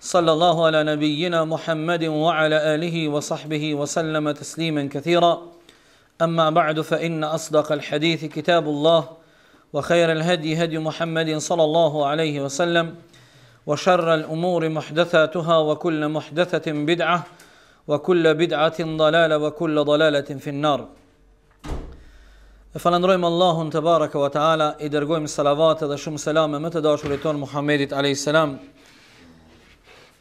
صلى الله على نبينا محمد وعلى آله وصحبه وسلم تسليما كثيرا أما بعد فإن أصدق الحديث كتاب الله وخير الهدي هدي محمد صلى الله عليه وسلم وشر الأمور محدثاتها وكل محدثة بدعة وكل بدعة ضلالة وكل ضلالة في النار Falenderojmë Allahun te baraka ve teala, i dërgojmë salavatet dhe shumë selame më të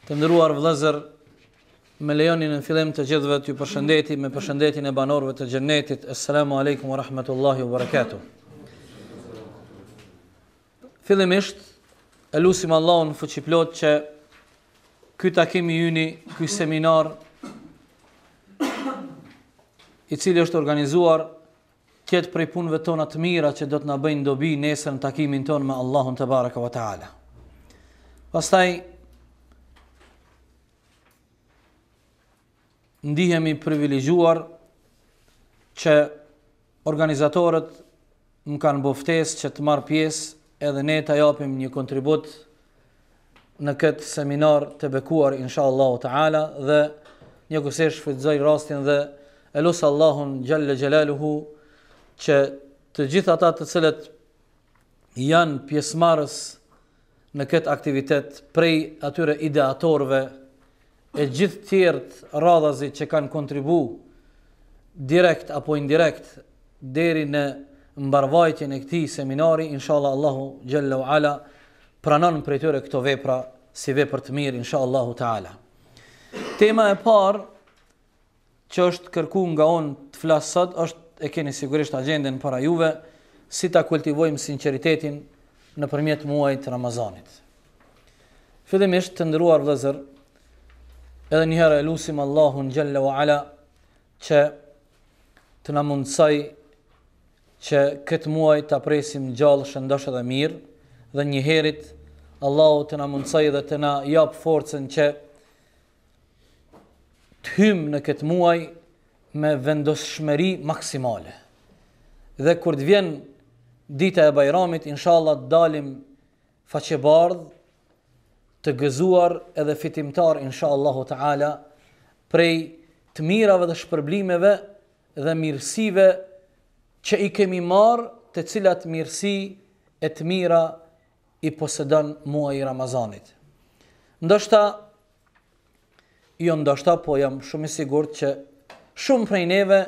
Të ndëruar vëllezër, me lejonin në fillim të gjithëve të ju përshëndeti me përshëndetin e banorëve të gjennetit. Assalamu alaikum wa rahmetullahi wa barakatuh. Fillimisht, e lusim Allahun fuqiplot që ky takimi i yni, ky seminar i cili është organizuar tjetë prej punëve tona të mira që do të në bëjnë dobi nesër në takimin tonë me Allahun të baraka wa ta'ala. Pastaj, ndihemi privilegjuar që organizatorët më kanë boftesë që të marr pjesë edhe ne ta japim një kontribut në këtë seminar të bekuar inshallah taala dhe një kusesh fitzoj rastin dhe elus Allahun gjallë gjelaluhu që të gjithë ata të cilët janë pjesmarës në këtë aktivitet prej atyre ideatorve e gjithë tjerët radhazit që kanë kontribu direkt apo indirekt deri në mbarvajtjen e këtij seminari inshallah Allahu xhallahu ala pranon për tyre këto vepra si vepër të mirë inshallah taala tema e parë që është kërkuar nga on të flas sot është e keni sigurisht agjendën para juve si ta kultivojmë sinqeritetin nëpërmjet muajit Ramazanit fillimisht të ndëruar vëzër Edhe njëherë e lusim Allahun gjelle wa ala që të në mundësaj që këtë muaj të apresim gjallë shëndoshe dhe mirë dhe njëherit Allahu të në mundësaj dhe të në japë forcen që të hymë në këtë muaj me vendoshmeri maksimale. Dhe kur të vjen dita e bajramit, inshallah të dalim faqe bardhë të gëzuar edhe fitimtar Allahu taala prej të mirave dhe shpërblimeve dhe mirësive që i kemi marr të cilat mirësi e të mira i posedon mua i Ramazanit. Ndoshta jo ndoshta po jam shumë i sigurt që shumë prej neve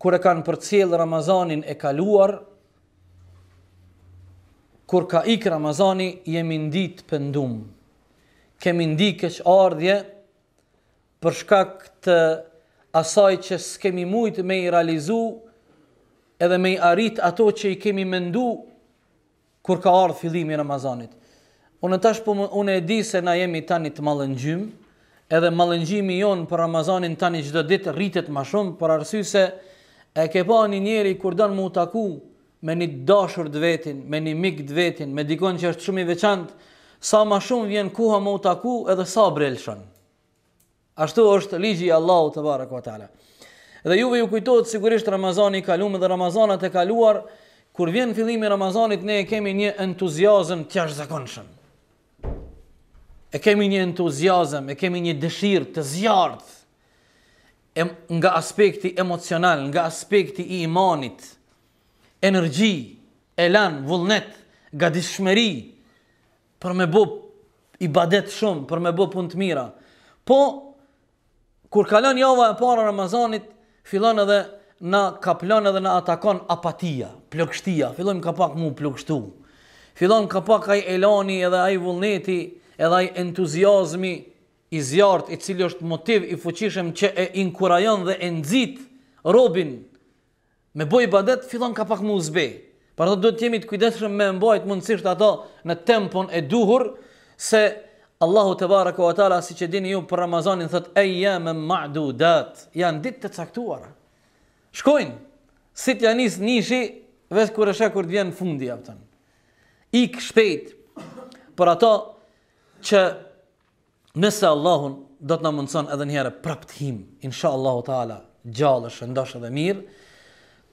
kur e kanë përcjell Ramazanin e kaluar kur ka ik Ramazani, jemi ndit pëndum. Kemi ndi kësh ardhje, shkak të asaj që s'kemi mujtë me i realizu, edhe me i arrit ato që i kemi mendu, kur ka ardhë fillimi Ramazanit. Unë tash po unë e di se na jemi tani të mallëngjym, edhe mallëngjimi jon për Ramazanin tani çdo ditë rritet më shumë për arsye se e ke pa një njerëj kur don mu taku me një dashur të vetin, me një mik të vetin, me dikon që është shumë i veçant, sa ma shumë vjen kuha më utaku edhe sa brelshon. Ashtu është ligji i Allahut te ku teala. Dhe juve ju kujtohet sigurisht Ramazani i kaluar dhe Ramazanat e kaluar kur vjen fillimi i Ramazanit ne e kemi një entuziazëm të jashtëzakonshëm. E kemi një entuziazëm, e kemi një dëshirë të zjartë, nga aspekti emocional, nga aspekti i imanit, energji, elan, vullnet, ga për me bo i badet shumë, për me bo pun të mira. Po, kur kalon java e para Ramazanit, filon edhe na kaplan edhe na atakon apatia, plëkshtia, filon ka pak mu plëkshtu, filon ka pak aj elani edhe aj vullneti, edhe aj entuziasmi i zjartë, i cili është motiv i fuqishem që e inkurajon dhe e nëzit robin, me bëj ibadet fillon ka pak më uzbe. Por do të jemi të kujdesshëm me mbajt mundësisht ato në tempon e duhur se Allahu te baraka wa taala siç e dini ju për Ramazanin thot ayyam dat, janë ditë të caktuara. Shkojnë si të janis nishi vetë kur është kur të vjen fundi jap Ik shpejt. Por ato që nëse Allahun do të na mundson edhe një herë prapthim, inshallahutaala, gjallësh, ndosh edhe mirë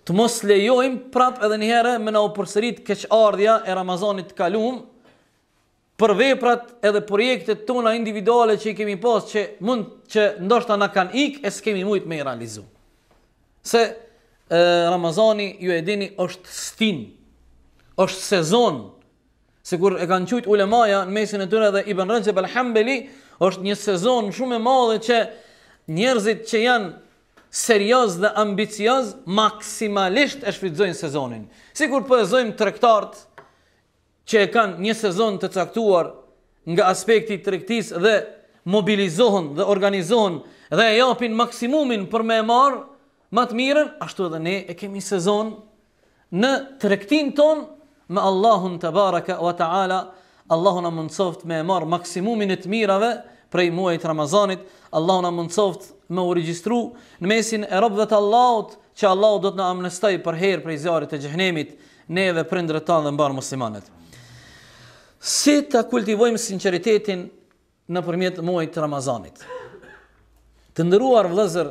të mos lejojmë prap edhe një herë me na u përsërit keq ardhja e Ramazanit të kaluam për veprat edhe projektet tona individuale që i kemi pas që mund që ndoshta na kanë ikë e s'kemi mujt me i realizu. Se e, Ramazani ju e dini është stin, është sezon, se kur e kanë qujtë ulemaja në mesin e tyre dhe Ibn Rajab al-Hambeli, është një sezon shumë e madhe që njerëzit që janë serios dhe ambicios, maksimalisht e shfridzojnë sezonin. Si kur përëzojmë trektartë që e kanë një sezon të caktuar nga aspekti trektis dhe mobilizohen dhe organizohen dhe e japin maksimumin për me marë matë miren, ashtu edhe ne e kemi sezon në trektin ton me Allahun të baraka wa ta'ala, Allahun a mundsoft me marë maksimumin e të mirave prej muajt Ramazanit, Allahun a mundsoft me u regjistru në mesin e robëve të Allahut që Allahu do të na amnestoj për herë prej zjarrit të xhenemit ne dhe prindërit tanë dhe mbar muslimanët si ta kultivojmë sinqeritetin nëpërmjet muajit të Ramazanit të ndëruar vëllezër,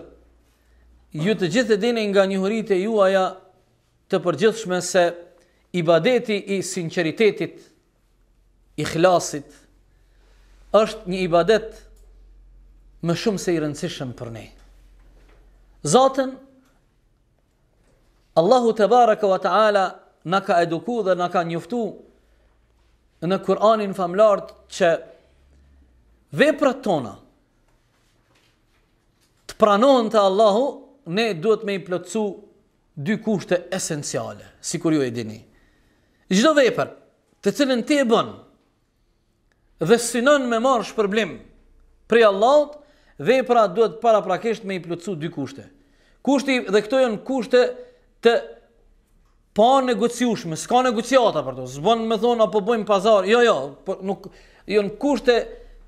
ju të gjithë dini nga njohuritë e juaja të përgjithshme se ibadeti i sinqeritetit i xhlasit është një ibadet më shumë se i rëndësishëm për ne. Zotën, Allahu të baraka wa ta'ala në ka eduku dhe në ka njëftu në Kur'anin famlart që veprat tona të pranohen të Allahu, ne duhet me i plëcu dy kushte esenciale, si kur ju e dini. Gjdo vepër të cilën ti e bënë dhe synon me marrë shpërblim prej Allahot, vepra duhet para prakisht me i plëcu dy kushte. Kushti dhe këto janë kushte të pa negociushme, s'ka negociata për to, s'bën me thonë apo bojmë pazar, jo, jo, për, po nuk, janë kushte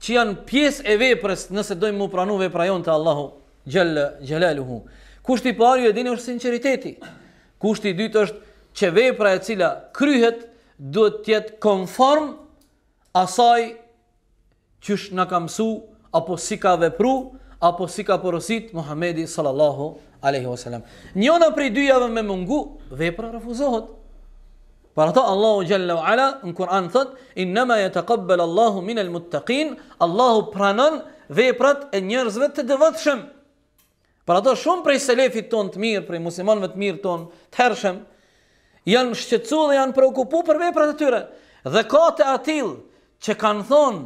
që janë pjesë e veprës nëse dojmë mu pranu vepra jonë të Allahu gjellë, gjellë hu. Kushti parë ju e dini është sinceriteti, kushti dytë është që vepra e cila kryhet duhet tjetë konform asaj që shë në kamësu apo si ka vepru, apo si ka porosit Muhamedi sallallahu alaihi wasallam. Njëna prej dyjave me mungu, vepra refuzohet. Për ato Allahu xhallahu ala në Kur'an thot: "Inma yataqabbal Allahu min al Allahu pranon veprat e njerëzve të devotshëm. Për ato shumë prej selefit ton të mirë, prej muslimanëve të mirë ton, të hershëm, janë shqetësuar dhe janë preokupuar për veprat e tyre. Dhe ka të atill që kanë thonë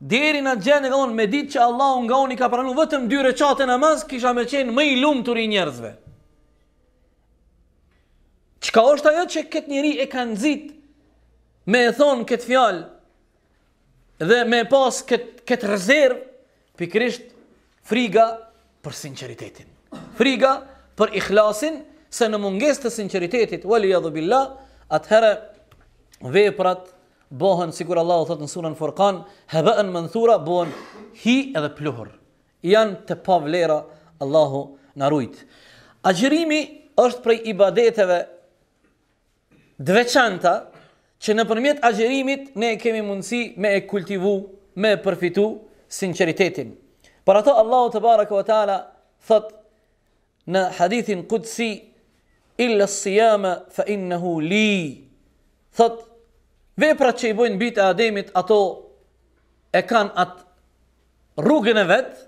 Deri në gjenë e me ditë që Allah unë nga unë i ka pranu vëtëm dy reqate në mas, kisha me qenë më i lumë të ri njerëzve. Qka është ajo që këtë njeri e kanë zitë me e thonë këtë fjalë dhe me pas këtë, këtë rezervë, pikrisht friga për sinceritetin. Friga për ikhlasin, se në munges të sinceritetit, wali jadhu billa, atëherë veprat, bohen sikur Allahu thot në surën Furqan, haba'an manthura bohen hi edhe pluhur. Janë të pavlera, Allahu na ruajt. Agjërimi është prej ibadeteve të veçanta që nëpërmjet agjërimit ne kemi mundësi me e kultivu, me e përfitu sinqeritetin. Për ato Allahu të baraka wa ta'ala thot në hadithin kudësi, illa sijama fa innehu li, thot veprat që i bojnë bitë e ademit, ato e kanë atë rrugën e vetë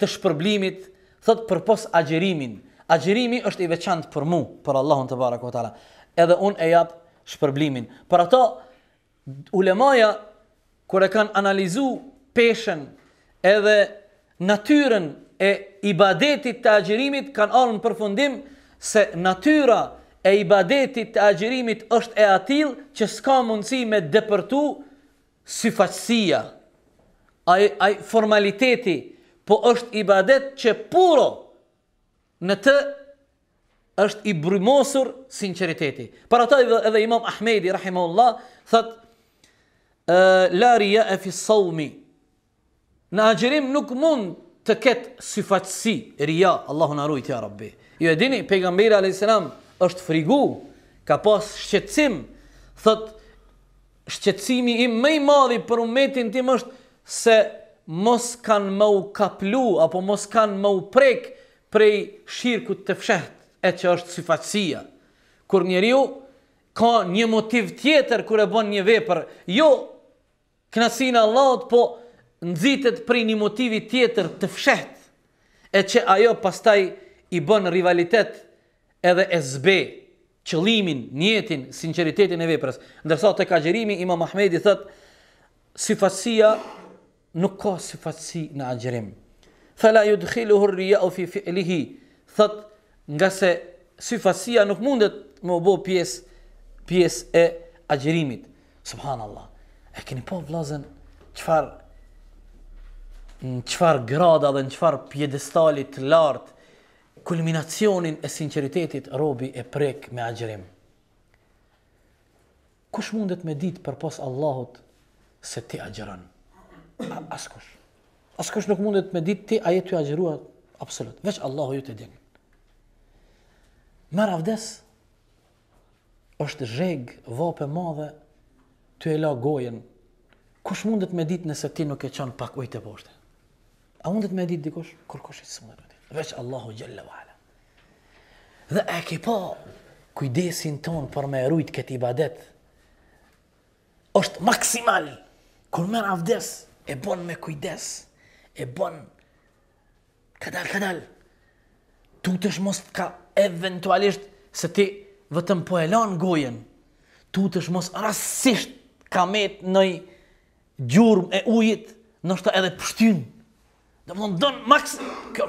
të shpërblimit, thëtë për agjerimin. Agjerimi është i veçantë për mu, për Allahun të barak o tala. Edhe unë e japë shpërblimin. Për ato, ulemaja, kër e kanë analizu peshen edhe natyren e ibadetit të agjerimit, kanë alën për fundim se natyra e ibadetit të agjerimit është e atil që s'ka mundësi me dëpërtu syfaqësia, ai formaliteti, po është ibadet që puro në të është i brymosur sinceriteti. Par ato edhe imam Ahmedi, rahimahullah, thët, larja e fisaumi, në agjerim nuk mund të ketë syfaqësi, rja, Allahun arrujtja, rabbi. Ju e dini, pejgamberi a.s është frigu, ka pas shqetësim, thët shqetësimi i mëj madhi për umetin tim është se mos kanë më u kaplu, apo mos kanë më u prek prej shirkut të fshet, e që është syfatsia. Kur njeri ju ka një motiv tjetër kër e bën një vepër, jo knasina allaut, po nëzitet prej një motivi tjetër të fshet, e që ajo pastaj i bën rivalitet edhe e zbe qëlimin, njetin, sinceritetin e veprës. Ndërsa të kagjerimi, ima Mahmedi thët, sifatsia nuk ka sifatsi në agjerim. Fela ju dhkhilu hurrija u fi fi'lihi, thët, nga se sifatsia nuk mundet më bo pjesë pjes e agjerimit. Subhanallah. E keni po vlazen qëfar në qëfar grada dhe në qëfar pjedestalit lartë kulminacionin e sinceritetit robi e prek me agjerim. Kush mundet me ditë për posë Allahot se ti agjeran? As kush. As kush nuk mundet me ditë ti ajetu agjerua Absolut. Vesh Allaho ju të dinë. Mar avdes është zhegë vopë e madhe të e la gojen. Kush mundet me ditë nëse ti nuk e qanë pak ujtë e poshte? A mundet me ditë dikush? Kur kush e të mundet me ditë? veç Allahu Gjelle Vahle. Dhe e ki pa kujdesin ton për me rujt këtë ibadet, është maksimal, kur merë avdes, e bon me kujdes, e bon, këdal, këdal, tu të shmos të ka eventualisht se ti vëtëm po e lanë gojen, tu të shmos rasisht ka met nëj gjurëm e ujit, nështë edhe pështynë, Dhe mundon don kjo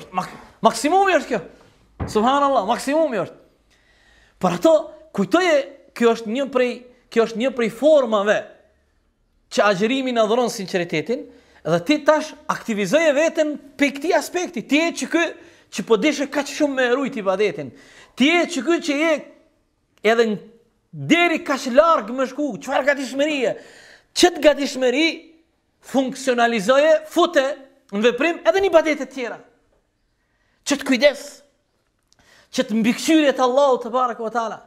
maksimumi është kjo. Subhanallahu, maksimumi është. Për ato kujtoje, kjo është një prej, kjo është një prej formave që agjërimi na dhuron sinqeritetin dhe ti tash aktivizoje veten Për këti aspekti. Ti e që ky që po dish kaq shumë me rujt Ti e që ky që je edhe në deri që larg më shku, çfarë gatishmërie? Çet gatishmëri funksionalizoje fute në veprim edhe një badet e tjera. Që të kujdes, që të mbikëshyri e të Allahu të barë këtë ala,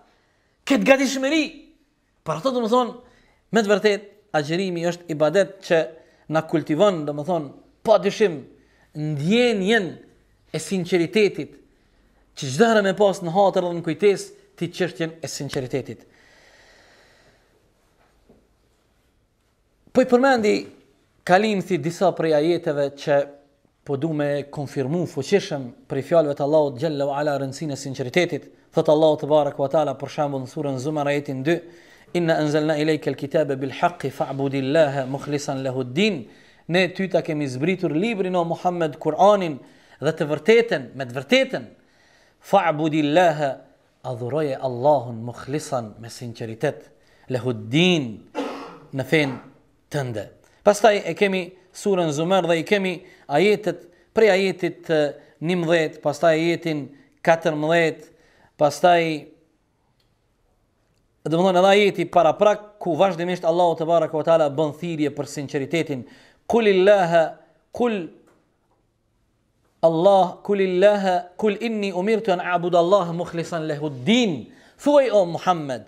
këtë gati shmeri, për ato të më thonë, me të vërtet, agjerimi është i badet që në kultivon, dhe më thonë, pa dëshim, në djenë jenë e sinceritetit, që gjithërë me pasë në hatër dhe në kujtes, ti qështë jenë e sinceritetit. Po i përmendi, kalim disa prej ajeteve që po du me konfirmu fuqishëm prej fjallëve të Allahut gjellë o ala rëndësine sinceritetit, thëtë Allahu të barë vë tala për shambu në surën zumar ajetin 2, inë enzëlna i lejke lë kitabe bil haqi fa'budillaha abudillahe lehuddin, ne ty ta kemi zbritur librin o Muhammed Kur'anin dhe të vërteten, me të vërteten, fa'budillaha adhuroje Allahun mukhlisan me sinceritet, lehuddin në fenë ndë. Pastaj e kemi surën Zumer dhe i kemi ajetet prej ajetit mëdhet, pastaj ajetin 14, pastaj dhe më thonë edhe ajeti para prak, ku vazhdimisht Allahu të barak o tala bën thirje për sinceritetin. Kulillaha, kul Allah, kulillaha, kul inni umirë të në abud Allah mukhlisan lehuddin. Thuaj o Muhammed,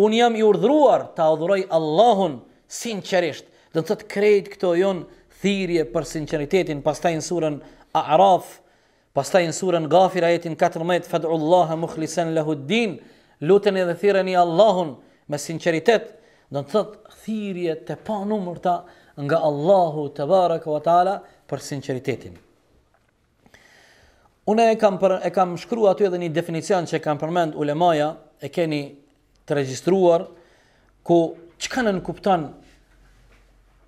unë jam i urdhruar të adhuroj Allahun sinqerisht do të thot krejt këto janë thirrje për sinqeritetin pastaj në surën Araf pastaj në surën Ghafir ajetin 14 fad'u mukhlisen mukhlisan lahu ddin luteni dhe thirrni Allahun me sinqeritet do të thot thirrje të panumërta nga Allahu të baraka ve taala për sinqeritetin Unë e kam për, e kam shkruar aty edhe një definicion që kanë përmend ulemaja, e keni të regjistruar ku çka në kupton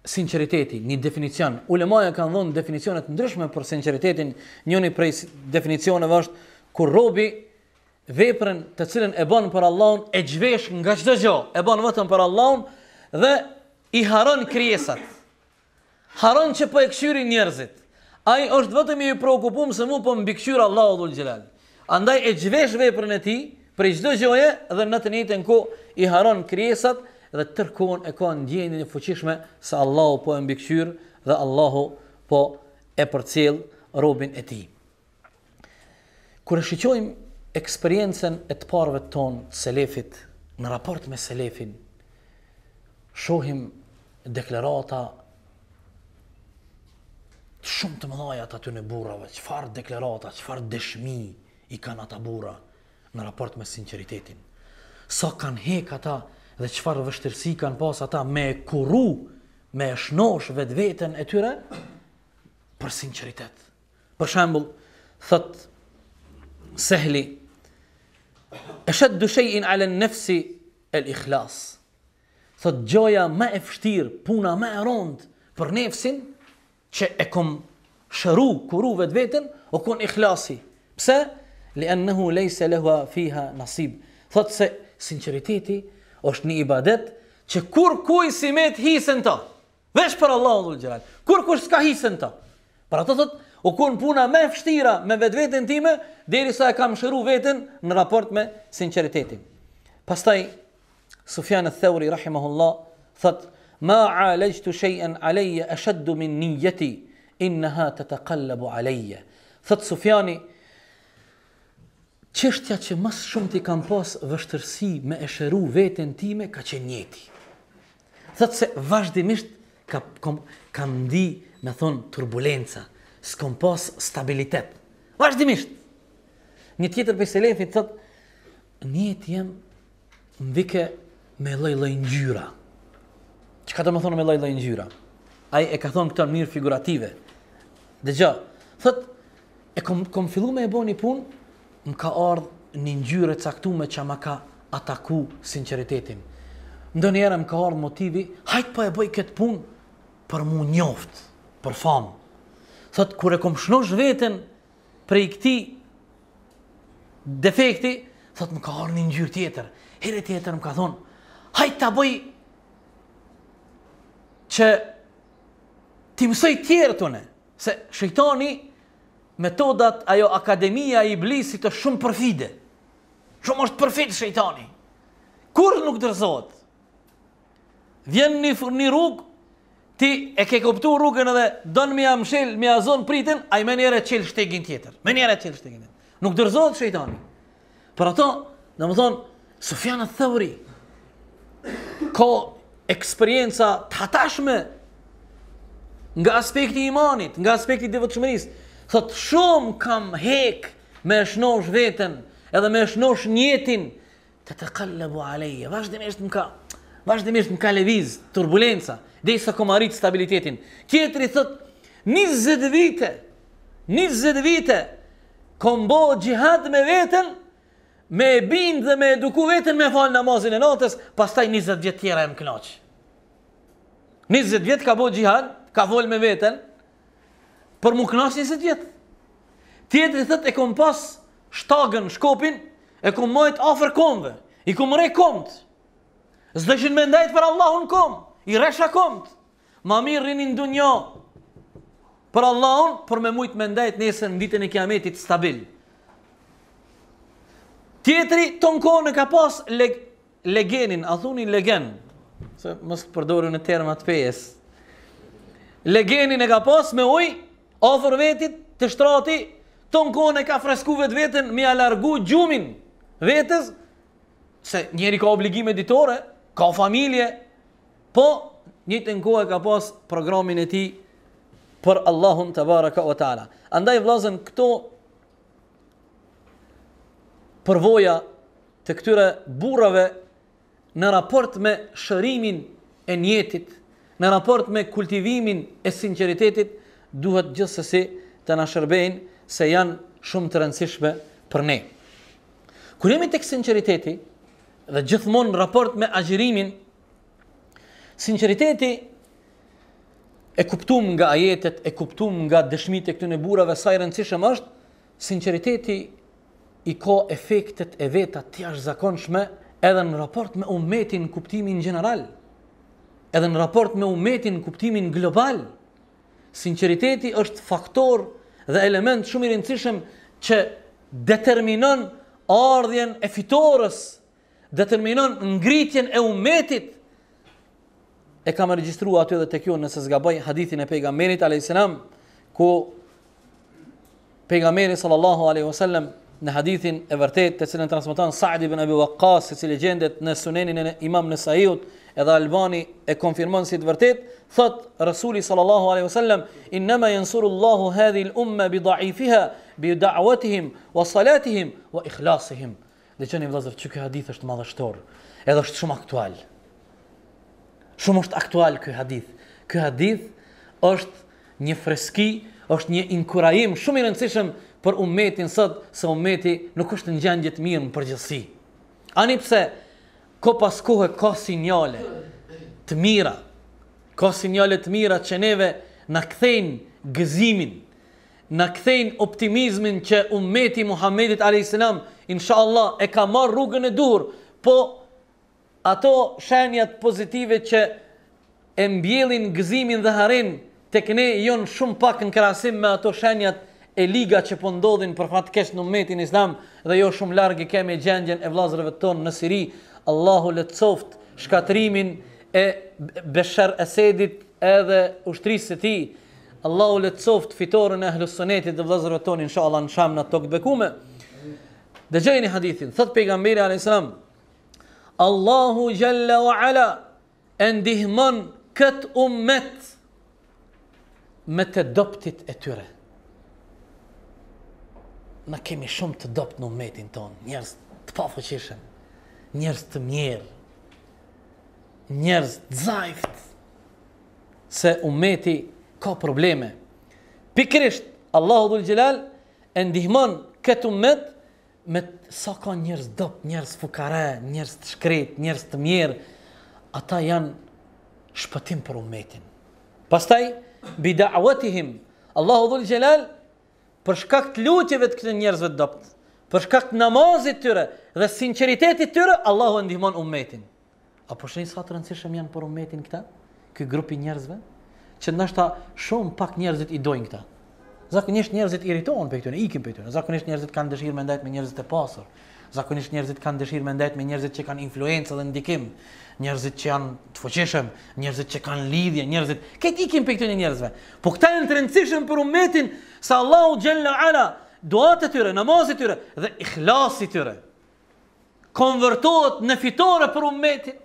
sinqeriteti, një definicion. Ulemaja kanë dhënë definicione të ndryshme për sinqeritetin. Njëri prej definicioneve është kur robi veprën të cilën e bën për Allahun e zhvesh nga çdo gjë, e bën vetëm për Allahun dhe i haron krijesat. Haron që po e kshyrin njerëzit. Ai është vetëm i shqetësuar se mua po mbi kshyr Allahu dhul xhelal. Andaj e zhvesh veprën e tij për çdo gjëje dhe në të njëjtën kohë i haron krijesat dhe tërkohon e ka ndjenjën e fuqishme se Allahu po e mbikëqyr dhe Allahu po e përcjell robën e tij. Kur e shqiptojmë eksperiencën e të parëve ton selefit në raport me selefin, shohim deklarata të shumë të mëdhaja aty në burrave, çfarë deklarata, çfarë dëshmi i kanë ata burra në raport me sinqeritetin. Sa kanë hek ata dhe qëfar vështërsi kanë pas ata me kuru, me shnosh vetë vetën e tyre, për sinceritet. Për shembul, thët sehli, e shetë dushejin alen nefsi el ikhlas. Thët gjoja me e fështir, puna me e rond për nefsin, që e kom shëru, kuru vetë vetën, o kon ikhlasi. Pse? Le ennehu lejse lehua fiha nasib. Thët se sinceriteti, është një ibadet që kur kuj si me të hisën ta, vesh për Allah, gjeral, kur kush s'ka hisën ta, pra të thot, u kun puna me fështira me vetë vetën time, deri sa e kam shëru vetën në raport me sinceritetin. Pastaj, Sufjanë të theuri, rahimahullah, thot, ma alejtu shejën aleje, e shëddu min një jeti, inë të të kallëbu aleje. Thot, Sufjani, qështja që mas shumë ti kam pas vështërsi me esheru vetën time, ka qenë njeti. Thëtë se vazhdimisht ka, kom, kam ndi, me thonë, turbulenca, s'kom pas stabilitet. Vazhdimisht! Një tjetër për se lefit, thëtë, njeti jem ndike me loj loj njyra. Që ka të më thonë me loj loj njyra? Aj e ka thonë këto në mirë figurative. Dhe gjë, thëtë, e kom, kom fillu me e bo një punë, më ka ardhë një njyre caktume që më ka ataku sinceritetin. Ndë njëre më ka ardhë motivi, hajtë po e bëj këtë punë për mu njoftë, për famë. Thotë, kër e kom shnosh vetën prej këti defekti, thotë më ka ardhë një njyre tjetër. Herë tjetër më ka thonë, hajtë ta bëj që ti mësoj tjerë të ne, se shëjtoni metodat, ajo akademia e iblisit është shumë përfide. Shumë është përfit shejtani. Kur nuk dërzohet? Vjen një, një rrugë, ti e ke kuptuar rrugën edhe donë mi amshel, mi azon pritin, a i menjere e shtegin tjetër. Menjere e qelë shtegin Nuk dërzohet shejtani. Për ato, në më thonë, Sofjana Thëvri, ko eksperienca të hatashme nga aspekti imanit, nga aspekti dhe vëtëshmërisë, thot shumë kam hek me shnosh veten edhe me shnosh njetin të të kallëbu aleje, vazhdimisht më ka, vazhdimisht më ka leviz, turbulenca, dhe i së arrit stabilitetin. Kjetëri thot, 20 vite, 20 vite, kom bo gjihad me veten, me bind dhe me eduku veten me falë namazin e notës, pas taj 20 vjet tjera e më knoqë. 20 vjet ka bo gjihad, ka volë me veten, për më knasë njësit vjetë. Tjetëri thët e kom pas shtagën, shkopin, e kom majt afer komve, i kom rej komt. Zdë shenë me ndajt për Allahun kom, i resha komt. Ma mirë rinin du njo për Allahun, për me mujt me ndajt njësën në ditën e kiametit stabil. Tjetëri ton kone ka pas leg, legenin, a thuni legen, se mështë përdori në termat pëjes. Legenin e ka pas me ujë, ofër vetit, të shtrati, të në kone ka fresku vetë vetën me a largu gjumin vetës, se njeri ka obligime ditore, ka familje, po një të nkohe ka pas programin e ti për Allahun të baraka o ta'la. Andaj vlazën këto përvoja të këtyre burrave në raport me shërimin e njetit, në raport me kultivimin e sinceritetit, duhet gjithsesi të na shërbejnë se janë shumë të rëndësishme për ne. Kur jemi tek sinqeriteti dhe gjithmonë raport me agjërimin, sinqeriteti e kuptuam nga ajetet, e kuptuam nga dëshmitë këtu në burrave sa i rëndësishëm është sinqeriteti i ka efektet e veta të jashtëzakonshme edhe në raport me umetin në kuptimin general, edhe në raport me umetin në kuptimin global, sinceriteti është faktor dhe element shumë i rëndësishëm që determinon ardhjen e fitores, determinon ngritjen e umetit. E kam regjistruar aty edhe tek ju nëse zgaboj hadithin e pejgamberit alayhis salam ku pejgamberi sallallahu alaihi wasallam në hadithin e vërtet të cilën transmeton Sa'd ibn Abi Waqqas, i cili gjendet në Sunenin e Imam Nesaiut, edhe Albani e konfirmon si të vërtetë, thot rasuli sallallahu alaihi wasallam inma yansurullahu hadhihi al-umma bi dha'ifha bi da'watihim wa salatihim wa ikhlasihim dhe çani vëllazër çu ky hadith është madhështor edhe është shumë aktual shumë është aktual ky hadith ky hadith është një freski është një inkurajim shumë i rëndësishëm për umetin sot se umeti nuk është në gjendje të mirë në përgjithësi ani pse ko pas kohë ka sinjale të mira Ka sinjale të mira që neve na kthejn gëzimin, na kthejn optimizmin që ummeti Muhamedit alayhis salam inshallah e ka marr rrugën e dur, po ato shenjat pozitive që e mbjellin gëzimin dhe harin tek ne jonë shumë pak në krahasim me ato shenjat e liga që po ndodhin për fat në ummetin islam dhe jo shumë larg i kemi gjendjen e vëllezërve tonë në Siri. Allahu le të coft shkatrimin e Beshar Esedit edhe ushtrisë ti, Allahu le të soft fitorën e hlusonetit dhe vlazërët tonë, inshallah në shamë në tokë bekume. Dhe gjeni hadithin, thot pejgamberi a.s. Allahu jalla wa ala, e ndihmon këtë ummet me të doptit e tyre. Në kemi shumë të dopt në umetin tonë, njerës të pafëqishëm, njerës të mjerë, Njerëz të çajt se ummeti ka probleme. Pikrisht, Allahu dhul Jlal e ndihmon këtë ummet me sa ka njerëz dopt, njerëz fukare, njerëz të shkret, njerëz të mirë. Ata janë shpëtim për umetin. Pastaj bi da'watihim, Allahu dhul Jlal për shkak të lutjeve të këtyre njerëzve dopt, për shkak të namazit të tyre dhe sinqeritetit të tyre, Allahu e ndihmon umetin apo shenjë sa të rëndësishëm janë për umetin këta, këj grupi njerëzve, që nështë ta shumë pak njerëzit i dojnë këta. Zakonisht njerëzit irritohen për këtyre, ikin për këtyre. Zakonisht njerëzit kanë dëshirë me ndajtë me njerëzit e pasur. Zakonisht njerëzit kanë dëshirë me ndajtë me njerëzit që kanë influencë dhe ndikim. Njerëzit që janë të fuqishëm, njerëzit që kanë lidhje, njerëzit... Këtë ikin për këtyre njerëzve. Po këta e në të rëndësishëm për umetin sa Allahu Gjella Ala, duatë të tyre, namazit tyre dhe ikhlasit tyre. Konvertohet në fitore për umetin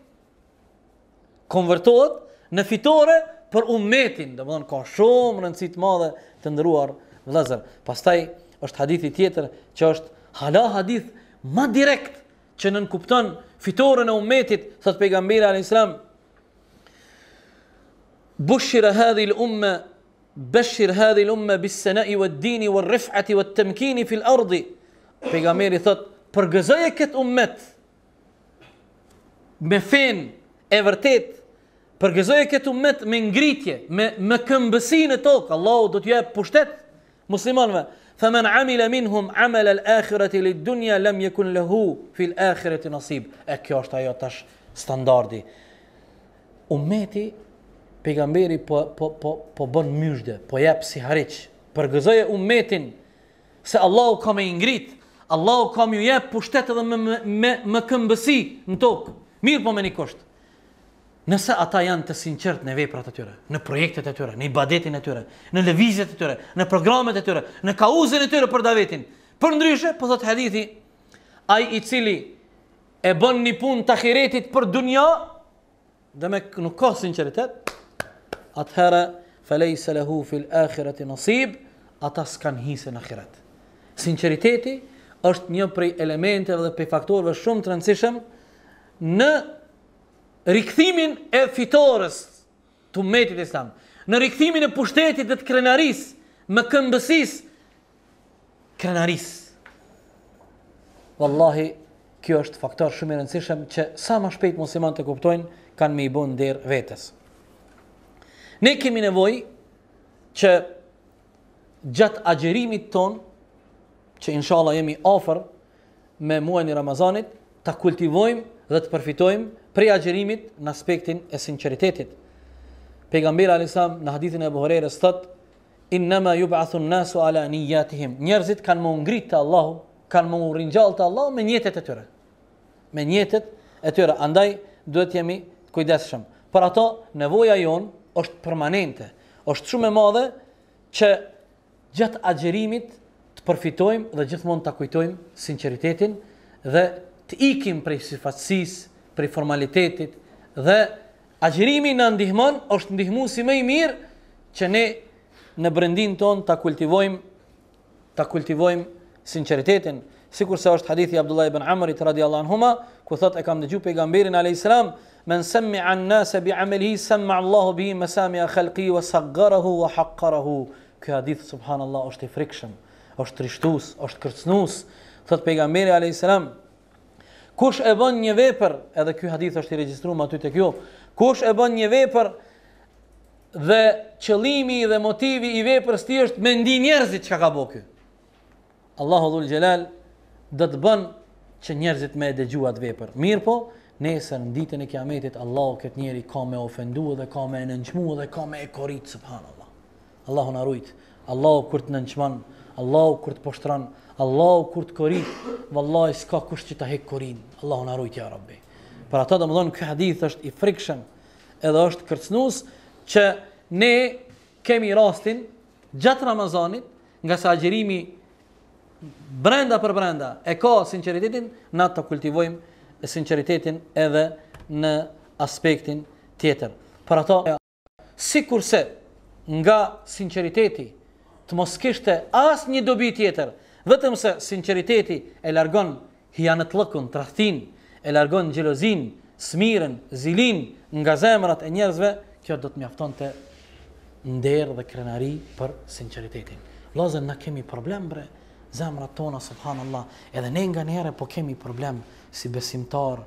konvertohet në fitore për umetin, dhe më dhe ka shumë rëndësi të madhe të ndëruar vëlezër. Pastaj është hadithi tjetër që është hala hadith ma direkt që nënkupton fitore në umetit, së të al-Islam, bushira hadhi l-umme, beshir hadhi l-umme, bis senai wa dini wa rifati wa temkini fil ardi, pegambiri thotë, përgëzaj e këtë umet, me fenë, e vërtet përgëzoje këtë umet me ngritje me me këmbësi në tokë Allahu do të jap pushtet muslimanëve fa man amila minhum amala al-akhirati lid-dunya lam yakun lahu fi al-akhirati naseeb e kjo është ajo tash standardi ummeti pejgamberi po po po po bën myshde po jap si harriç përgëzoje umetin se Allahu ka më ngrit Allahu ka ju jap pushtet edhe me me me këmbësi në tokë mirë po me nikosht Nëse ata janë të sinqert në veprat e tyre, në projektet e tyre, në ibadetin e tyre, në lëvizjet e tyre, në programet e tyre, në kauzën e tyre për Davetin. Për po thot hadithi, ai i cili e bën një punë të akiretit për dunja, dhe me nuk ka sinqeritet, atëherë, felej se lehu fil akiret i nësib, ata s'kan hise në akiret. Sinqeriteti është një prej elementeve dhe prej faktorve shumë të rëndësishëm në rikthimin e fitores të metit e islam, në rikthimin e pushtetit dhe të krenaris, më këmbësis, krenaris. Wallahi, kjo është faktor shumë rëndësishëm që sa ma shpejt musimant të kuptojnë, kanë me i bunë ndirë vetës. Ne kemi nevoj që gjatë agjerimit tonë, që inshallah jemi ofër me muaj i Ramazanit, të kultivojmë dhe të përfitojmë prej agjerimit në aspektin e sinqeritetit. Pejgamberi Alisam në hadithin e Buhariut thot: "Inma ju an-nasu 'ala niyyatihim." Njerëzit kanë më ngrit të Allahu, kanë më ringjallë të Allahu me njetet e tyre. Me njetet e tyre, andaj duhet jemi kujdesshëm. Por ato nevoja jon është permanente, është shumë e madhe që gjatë agjerimit të përfitojmë dhe gjithmonë ta kujtojmë sinqeritetin dhe të ikim prej sifatësisë për formalitetit dhe agjërimi na ndihmon është ndihmuesi më i mirë që ne në brendin ton ta kultivojmë ta kultivojm sinqeritetin sikurse është hadithi Abdullah ibn Amrit radhiyallahu anhu ku thotë e kam dëgju pejgamberin alayhis salam men sami an nas bi amalihi Allahu bi masami khalqi wa saggarahu wa haqqarahu ky hadith subhanallahu është i frikshëm është trishtues është kërcënues thotë pejgamberi alayhis salam Kush e bën një vepër, edhe ky hadith është i regjistruar aty tek ju. Kush e bën një vepër dhe qëllimi dhe motivi i veprës tij është me ndi njerëzit çka ka bëu ky. Allahu dhul jalal do të bën që njerëzit më e dëgjuat vepër. Mir po, nesër në ditën e Kiametit Allahu këtë njeri ka më ofenduar dhe ka më nënçmuar dhe ka më korrit subhanallahu. Allahu na rujt. Allahu kur të nënçmon, Allahu kur të poshtron, Allahu kur të korit, vëllaj s'ka kusht që të hek korin. Allahu rujt ja rabbi. Për ato, dëmë dhonë, këtë hadith është i frikshëm, edhe është kërcënues që ne kemi rastin gjatë Ramazanit, nga sa agjerimi brenda për brenda e ka sinceritetin, na të kultivojmë e sinceritetin edhe në aspektin tjetër. Për ato, si kurse nga sinceriteti të mos kishte asë një dobi tjetër, Vetëm se sinceriteti e largon hianet lëkun, trahtin, e largon gjelozin, smiren, zilin, nga zemrat e njerëzve, kjo do të mjafton të nderë dhe krenari për sinceritetin. Lozen, na kemi problem bre, zemrat tona, subhanallah, edhe ne nga njere po kemi problem si besimtar,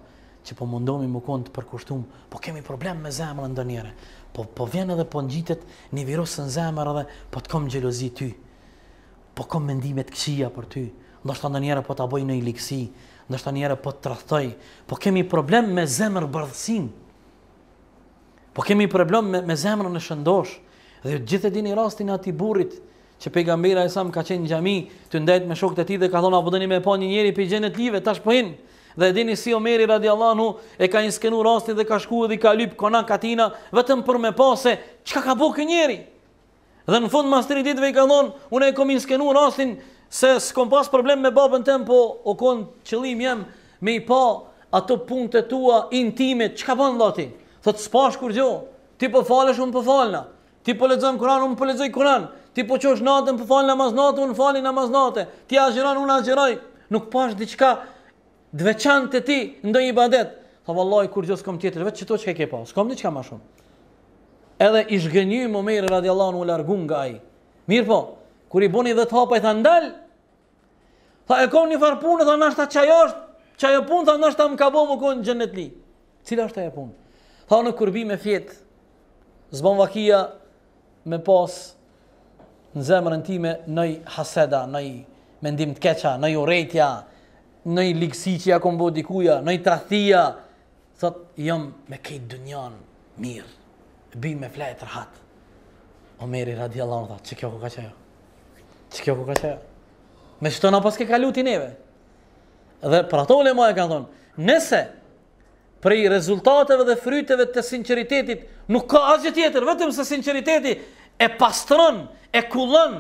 që po mundomi më kënë të përkushtum, po kemi problem me zemrë ndë njere, po, po vjen edhe po njitet një virusën zemrë edhe po të kom gjelozi ty po kam mendime të këqija për ty. Ndoshta ndonjëherë po ta boj në iliksi, ndoshta ndonjëherë po të tradhtoj. Po kemi problem me zemër bardhësin. Po kemi problem me, me zemrën në shëndosh. Dhe ju gjithë e dini rastin aty burrit që pejgamberi sa më ka qenë në xhami, të ndajt me shokët e tij dhe ka thonë apo dëni me pa një njeri për gjenet live, tash po hin. Dhe dini si Omeri radiallahu e ka inskenu rastin dhe ka shkuar dhe ka lyp konan katina vetëm për me pa çka ka bëu kë njeri. Dhe në fund mas 3 ditëve i ka thonë, unë e kom inskenu rastin se s'kom pas problem me babën tem, po u kon qëllim jem me i pa ato punët e tua intime, që ka bënë dhe Thotë s'pash kur gjo, ti po falesh, unë po falna, ti po lexon kuran, unë po lexoj kuran, ti po qosh natën, po falin namaz natën, unë falin namaz natën, ti agjeron, unë agjeroj, nuk pash diqka dveçan të ti ndo i badet. vallahi vallaj, kur gjo s'kom tjetër, vetë çto çka që ke ke pa, s'kom diqka shumë edhe i shgënjim Omeri radiallahu në u largun nga ai. Mirë po, kur i boni dhe të hapa i tha ndalë, tha e kom një farë punë, tha nështë ta qajo është, qajo punë, tha nështë ta më kabo më konë në li. Cila është ta e punë? Tha në kurbi me fjetë, zbon vakia me pasë në zemërën ti me nëj haseda, nëj mendim të keqa, nëj uretja, nëj likësi që ja kom dikuja, nëj trathia, thot, jam me kejtë dënjan mirë të bimë me flejtë rahat. Omeri radiallahu në tha, që kjo ku ka qajo? Që ku ka qajo? Me shtë në paske kalu ti neve. Dhe pra to le moja ka thonë, nëse prej rezultateve dhe fryteve të sinceritetit, nuk ka asgjë tjetër, vetëm se sinceriteti e pastron, e kullon,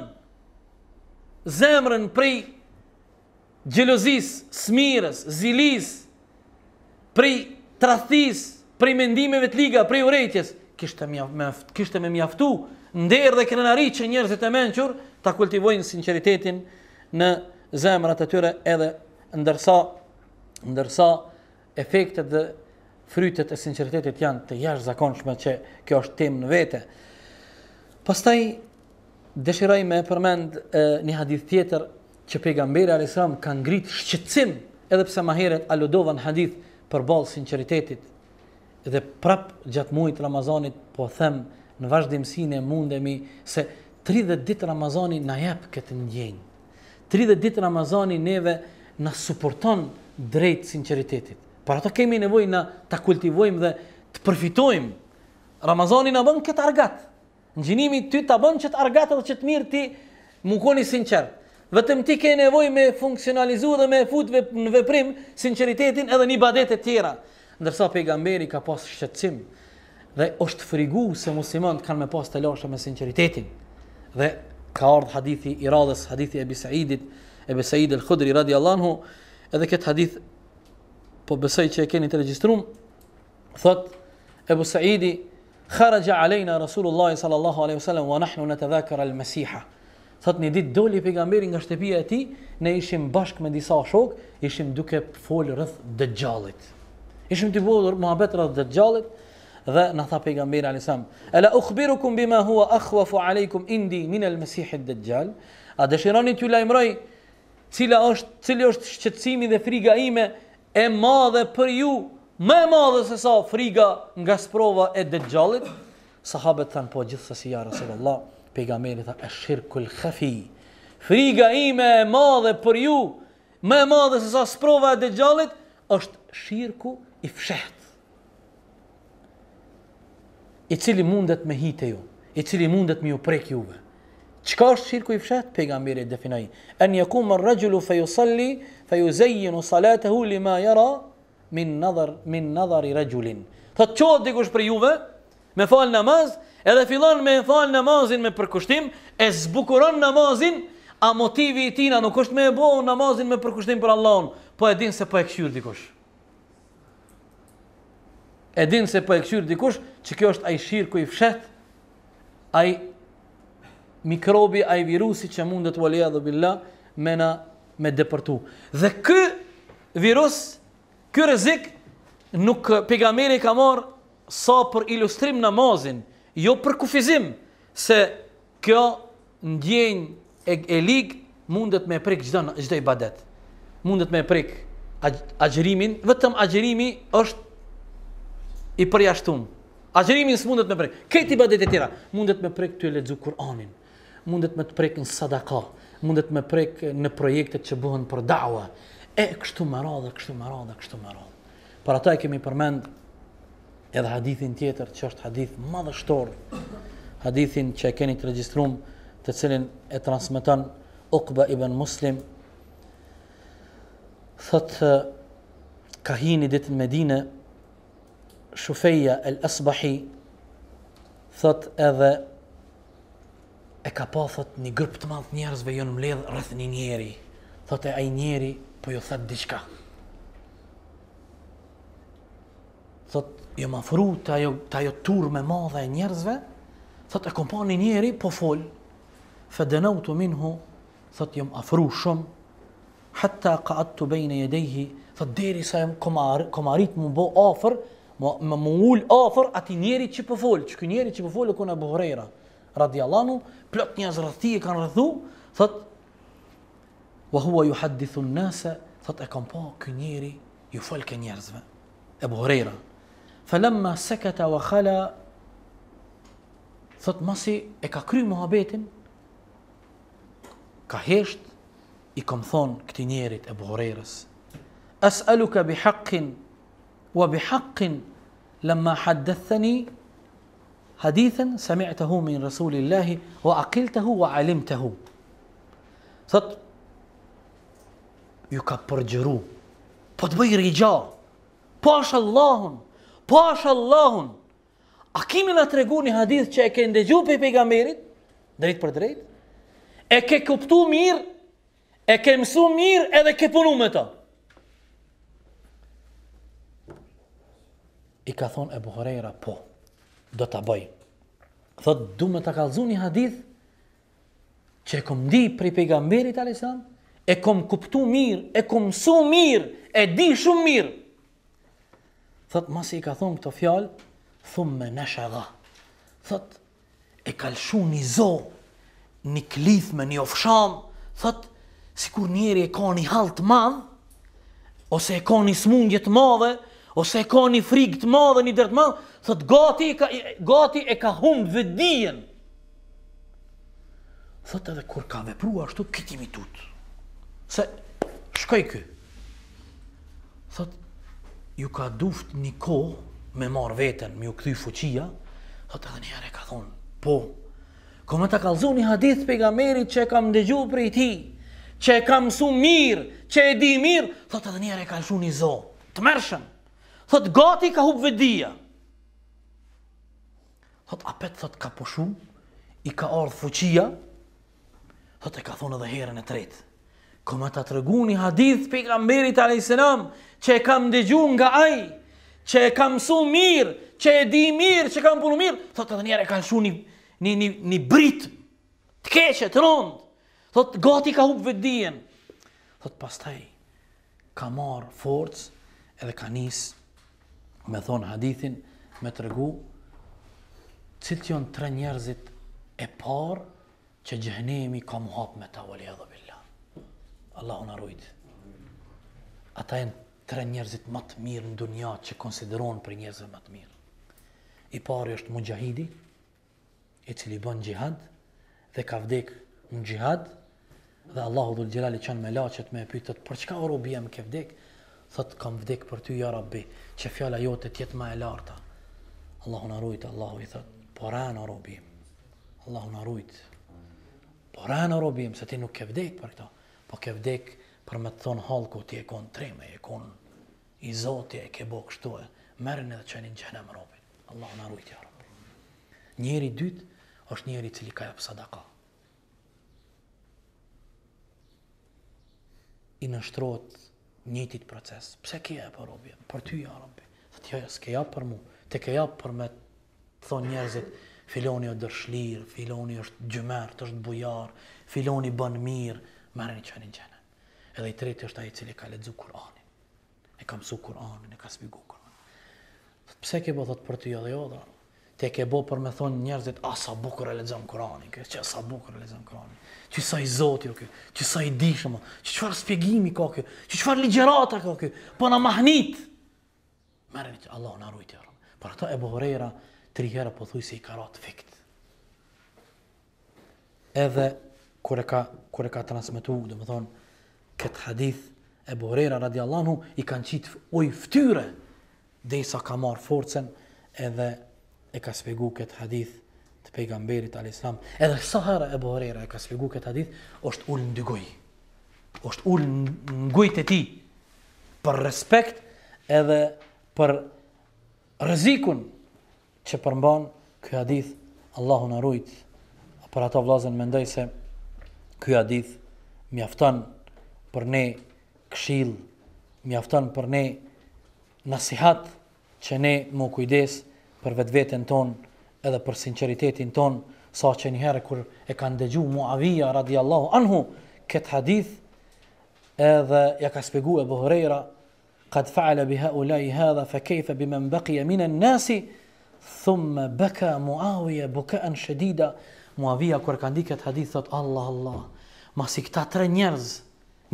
zemrën prej gjelozis, smires, zilis, prej trathis, prej mendimeve të liga, prej urejtjes, kishte më kishte më mjaftu nder dhe krenari që njerëzit e mençur ta kultivojnë sinqeritetin në zemrat e tyre edhe ndërsa ndërsa efektet dhe frytet e sinqeritetit janë të jashtëzakonshme që kjo është temë në vete. Pastaj dëshiroj me përmend e, një hadith tjetër që pejgamberi alayhis salam ka ngrit shqecim edhe pse më herët aludova në hadith për balë sinqeritetit dhe prap gjatë muajit Ramazanit po them në vazhdimsinë e mundemi se 30 ditë Ramazani na jep këtë ndjenjë. 30 ditë Ramazani neve na suporton drejt sinqeritetit. Por ato kemi nevojë na ta kultivojmë dhe të përfitojmë. Ramazani na bën këtë argat. Ngjinimi ty ta bën që të argat edhe që të mirë ti mundoni sinqer. Vetëm ti ke nevojë me funksionalizuar dhe me fut në veprim sinqeritetin edhe në ibadete të tjera ndërsa pejgamberi ka pas shqetësim dhe është frigu se muslimant kanë me pas të lashe me sinceritetin. Dhe ka ardhë hadithi i radhës, hadithi Ebi Saidit, Ebi Said el Khudri, radi allanhu, edhe këtë hadith, po besoj që e keni të registrum, thot, Ebu Saidi, kharaja alejna Rasulullah sallallahu aleyhi sallam, wa nahnu në të dhakër al Mesiha. Thot, një dit doli pejgamberi nga shtepia e ti, ne ishim bashk me disa shok, ishim duke folë rëth dëgjallit. Ishim të bodur muhabet rrët dhe gjallit dhe në tha pejgamberi alisam Ela ukhbirukum bima hua akhwafu alejkum indi minel mesihit dhe gjall A dëshironi t'ju lajmëroj cila është, cili është shqecimi dhe friga ime e madhe për ju me madhe se sa friga nga sprova e dhe gjallit Sahabet thënë po gjithë sësi ja Allah, pejgamberi tha e shirkul khafi friga ime e madhe për ju me madhe se sa sprova e dhe gjallit është shirkul i fshet i cili mundet me hite ju i cili mundet me ju prek juve qka është shirku i fshet pejgamberi e definaj enje kumë në regjulu fe ju salli fe ju zejjinu salatehu li ma jara min nadhar, min nadhar i regjulin thët qodë dikush për juve me falë namaz edhe filan me falë namazin me përkushtim e zbukuron namazin a motivi i tina nuk është me e bo namazin me përkushtim për Allahun po e din se po e këshyur dikush e se po e kshir dikush që kjo është ai shirku i fshet ai mikrobi ai virusi që mundet të ualia do me na me deportu dhe ky virus ky rrezik nuk pejgamberi ka marr sa për ilustrim namazin jo për kufizim se kjo ndjenjë e lig mundet me prek çdo çdo ibadet mundet me prek agjërimin vetëm agjërimi është i përjashtum. së s'mundet me prek. Këti badet e tjera mundet me prek ty lexu Kur'anin. Mundet me të prek në sadaka, mundet me prek në projektet që bëhen për dawa. E kështu me radhë, kështu me radhë, kështu me radhë. Për ata e kemi përmend edhe hadithin tjetër që është hadith madhështor. Hadithin që e keni të regjistruar, të cilin e transmeton Uqba ibn Muslim thotë eh, kahini ditën Medinë Shufeja el Asbahi thot edhe e ka pa thot një grup të madh njerëzve jo mbledh rreth një njeri. Thot e ai njeri po ju thot diçka. Thot jo ma fru të ajo, të ajo turme madhe e njerëzve, thot e kom pa një njeri po fol. Fëdënau të minhu, thot jom afru shumë, hatta ka atë të bejnë jedejhi, thot deri sa jom kom arrit mu bo afer, më më ul afër atij njeriu që po fol, që ky njeriu që po fol ku na buhrera radiallahu plot njerëz rrethi e kanë rrethu, thot wa huwa yuhaddithu an-nasa, thot e kanë po ky njeriu ju fol ke njerëzve. E buhrera. Falamma sakata wa khala thot masi e ka kry muhabetin ka hesht i kom thon këtë njerit e buhrerës as'aluka bi haqqin wa bi haqqin lamma hadathani hadithan sami'tahu min rasulillahi wa aqiltahu wa alimtahu sot ju ka përgjëru po të bëj rija po është Allahun po është Allahun a kimi nga të regu një hadith që e ke ndegju për pejgamberit drejt për drejt e ke kuptu mirë e ke mësu mirë edhe ke punu me ta I ka thonë Ebu Horejra, po, do të bëj. Thotë, du me të kalzu një hadith, që e kom di për i pejgamberit, alesan, e kom kuptu mirë, e kom su mirë, e di shumë mirë. Thotë, masë i ka thonë këto fjalë, thumë me nesha dha. Thotë, e kalshu një zo, një klith me një ofsham, thotë, si kur njeri e ka një halt madhë, ose e ka një smungjet madhe, ose e ka një frikë të madhe, një dërtë madhe, thëtë gati, gati e ka humë dhe dijen. Thëtë edhe kur ka vepru ashtu këti mitut. Se, shkoj kë? Thëtë, ju ka duft një ko me marë vetën, mi u këthy fuqia, thëtë edhe një herë ka thonë, po, ko me ta kalzu një hadith për nga meri që e kam dëgju për i ti, që e kam su mirë, që e di mirë, thëtë edhe një herë ka lëshu një zohë, të mërshëmë. Thot gati ka hub vedia. Thot apet thot ka pushu, i ka ardhë fuqia. Thot e ka thonë edhe herën e tretë. Koma ta të një hadith për i kam beri të që e kam dëgju nga aj, që e kam su mirë, që e di mirë, që e kam punu mirë. Thot edhe njerë e kanë shu një, një, një, një britë, të keqët, të rëndë. Thot gati ka hub vedien. Thot pastaj, ka marë forcë edhe ka nisë me thonë hadithin, me të regu, cilët jonë tre njerëzit e parë që gjëhnemi ka muhap me ta, vali edhe billa. Allah unë arrujtë. Ata jenë tre njerëzit më të mirë në dunja që konsideronë për njerëzit më të mirë. I pari është Mujahidi, i cili bënë gjihad, dhe ka vdekë në gjihad, dhe Allahu dhul gjelali qënë me laqet me e pytët, për çka orubi e ke vdekë, thot kam vdek për ty ja rabbi që fjala jote të jetë më e lartë Allahu na rujt Allahu i thot poran, ran rabbi Allahu na rujt po ran se ti nuk ke vdek për këtë po ke vdek për me të thon hallku ti e kon tremë e kon i zoti e ke bë kështu e merrën edhe çanin në xhenem rabbi Allahu na rujt ja rabbi njeri dyt është njeri i cili ka jap sadaka i nështrot njëtit proces. Pse ke e për robje? Për ty, ja, robje. të ja, jo, jo, s'ke ja për mu. Te ke ja për me të thonë njerëzit, filoni o dërshlirë, filoni është gjymerë, të është bujarë, filoni bënë mirë, mërë një qënë një qënë. Edhe i tretë është aji cili ka ledzu Kur'anin. E kam su Kur'anin, e ka spigu Kur'anin. pse ke po thot për ty, ja, jo, dhe jo, dhe, te ke bo për me thonë njerëzit, a ah, sa bukur e lezëm Kurani, kë, që sa bukur e lezëm Kurani, që sa i zotë jo kë, që sa i dishëm, që qëfar spjegimi ka kë, që qëfar ligjerata ka kë, po në mahnit, mërën i që Allah në arrujtë jarë. Por këta e bohërera, tri herë po thuj se i karat fikt. Edhe, kure ka, kure ka transmitu, dhe me thonë, këtë hadith, e bohërera radiallahu, i kanë qitë uj ftyre, dhe i sa ka marë forcen, edhe, e ka spjeguar këtë hadith të pejgamberit alislam, Edhe Sahara e Buhariera e ka spjeguar këtë hadith, është ul në dygoj. Është ul në gojtë e tij për respekt edhe për rrezikun që përmban ky hadith, Allahu na rujt. Për ato më mendoj se ky hadith mjafton për ne këshill, mjafton për ne nasihat që ne më kujdesë për vetë vetën ton, edhe për sinceritetin ton, sa që njëherë kër e kanë dëgju Muavija radiallahu anhu, këtë hadith, edhe ja ka spegu e bëhërejra, ka faale bi ha hadha, fa kejfe bi men bëkja minen nasi, thumë bëka Muavija, bëka në shedida, Muavija kër kanë di këtë hadith, thotë Allah, Allah, ma si këta tre njerëz,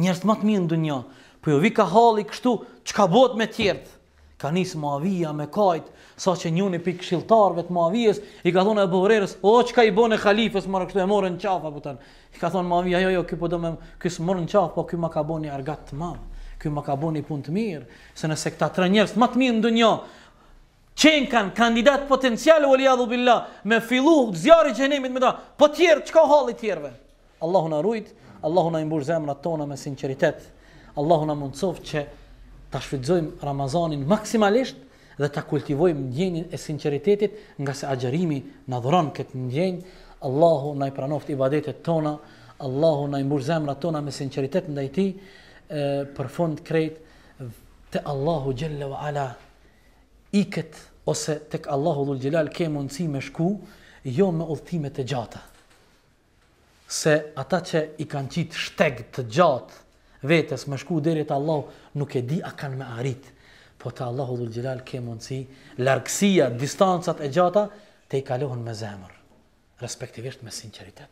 njerëz të matë minë në njo, për jo vi ka halli kështu, që ka bot me tjertë, ka nisë Muavija me kajt, sa që njën i pik të Muavijes, i ka thonë e bëvrerës, o, që ka i e khalifës, mërë kështu e morë në qafa, putan. i ka thonë Muavija, jo, jo, kjo po do me, kjo së në qafë, po kjo ma ka bone argat të mamë, kjo ma ka bone i pun të mirë, se nëse këta tre njerës të mirë në dë njo, qenë kanë kandidat potencial, o lija dhu billa, me fillu, zjarë i gjenimit me ta, po tjerë, qka halë tjerëve? Allahu na rujt, Allahu na imbur zemrat tona me sinceritet, Allahu na mundsof që ta shfrytëzojmë Ramazanin maksimalisht dhe ta kultivojmë ndjenjën e sinqeritetit, nga se agjerimi na dhuron këtë ndjenjë. Allahu na i pranoft ibadetet tona, Allahu na i mbush zemrat tona me sinqeritet ndaj Tij, e për krejt te Allahu xhalla wa ala iket ose tek Allahu dhul gjelal ke mundësi me shku, jo me udhtimet e gjata. Se ata që i kanë qitë shteg të gjatë, vetës, më shku deri te Allahu, nuk e di a kanë më arrit. Po te Allahu dhul Jalal ke mundsi, largësia, distancat e gjata te i kalohen me zemër, respektivisht me sinqeritet.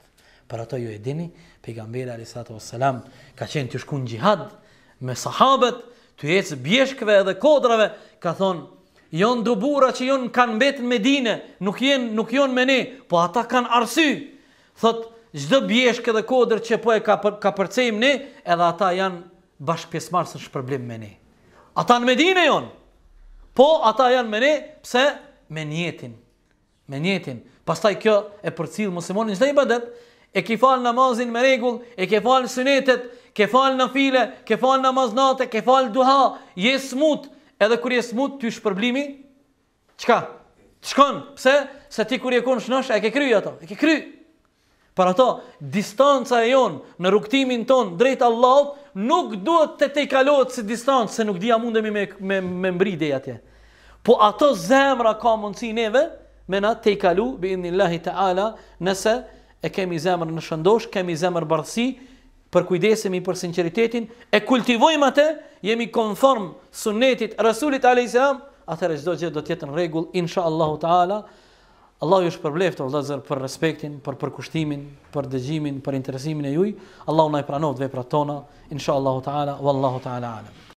Për ato ju e dini, pejgamberi alayhi salatu wassalam ka qenë të shkon jihad me sahabët, të ecë bjeshkëve edhe kodrave, ka thonë Jon dubura që jon kanë mbetën Medinë, nuk janë nuk janë me ne, po ata kanë arsy. Thotë çdo bjeshk edhe kodër që po e ka për, ka ne, edhe ata janë bashkëpjesëmarrës në shpërblim me ne. Ata në Medinë janë. Po ata janë me ne, pse? Me njetin. Me njetin. Pastaj kjo e përcjell muslimanin çdo ibadet, e ke fal namazin me rregull, e ke fal sunetet, ke fal nafile, ke fal namaz ke fal duha, je smut, edhe kur je smut ti shpërblimi çka? Çkon, pse? Se ti kur je kon shnosh, e ke kryj ato, e ke kryj. Për ato, distanca e jonë në rukëtimin tonë drejtë Allahot, nuk duhet të te kalohet si distancë, se nuk dhja mundemi me, me, me mbri dheja tje. Po ato zemra ka mundësi neve, me na te kalu, bi indinillahi ta'ala, nëse e kemi zemr në shëndosh, kemi zemr bërësi, për kujdesemi për sinceritetin, e kultivojmë atë, jemi konform sunetit Rasulit a.s. Atër e gjithë do tjetë në regull, insha Allahu ta'ala, Allahu ju shpërbleft o vëllezër për respektin, për përkushtimin, për dëgjimin, për interesimin e juaj. Allahu na i pranoft veprat tona, inshallahutaala wallahu taala alam.